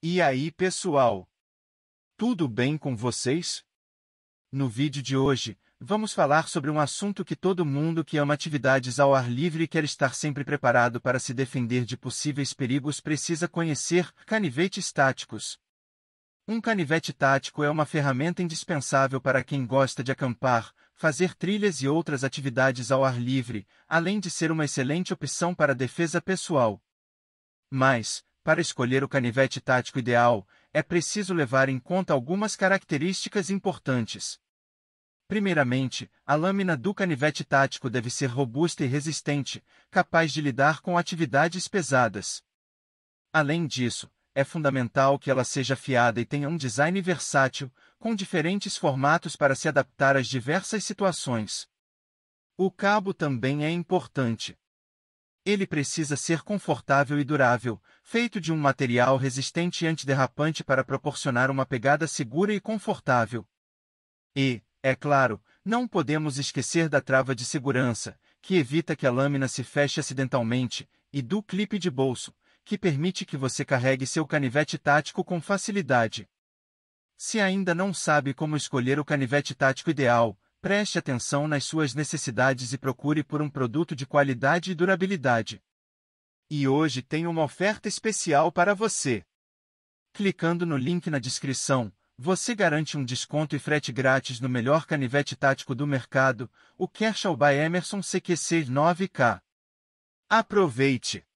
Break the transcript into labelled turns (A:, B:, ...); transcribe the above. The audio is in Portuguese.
A: E aí, pessoal? Tudo bem com vocês? No vídeo de hoje, vamos falar sobre um assunto que todo mundo que ama atividades ao ar livre e quer estar sempre preparado para se defender de possíveis perigos precisa conhecer: canivetes táticos. Um canivete tático é uma ferramenta indispensável para quem gosta de acampar, fazer trilhas e outras atividades ao ar livre, além de ser uma excelente opção para defesa pessoal. Mas, para escolher o canivete tático ideal, é preciso levar em conta algumas características importantes. Primeiramente, a lâmina do canivete tático deve ser robusta e resistente, capaz de lidar com atividades pesadas. Além disso, é fundamental que ela seja afiada e tenha um design versátil, com diferentes formatos para se adaptar às diversas situações. O cabo também é importante ele precisa ser confortável e durável, feito de um material resistente e antiderrapante para proporcionar uma pegada segura e confortável. E, é claro, não podemos esquecer da trava de segurança, que evita que a lâmina se feche acidentalmente, e do clipe de bolso, que permite que você carregue seu canivete tático com facilidade. Se ainda não sabe como escolher o canivete tático ideal, Preste atenção nas suas necessidades e procure por um produto de qualidade e durabilidade. E hoje tem uma oferta especial para você. Clicando no link na descrição, você garante um desconto e frete grátis no melhor canivete tático do mercado, o Kershaw by Emerson CQC 9K. Aproveite!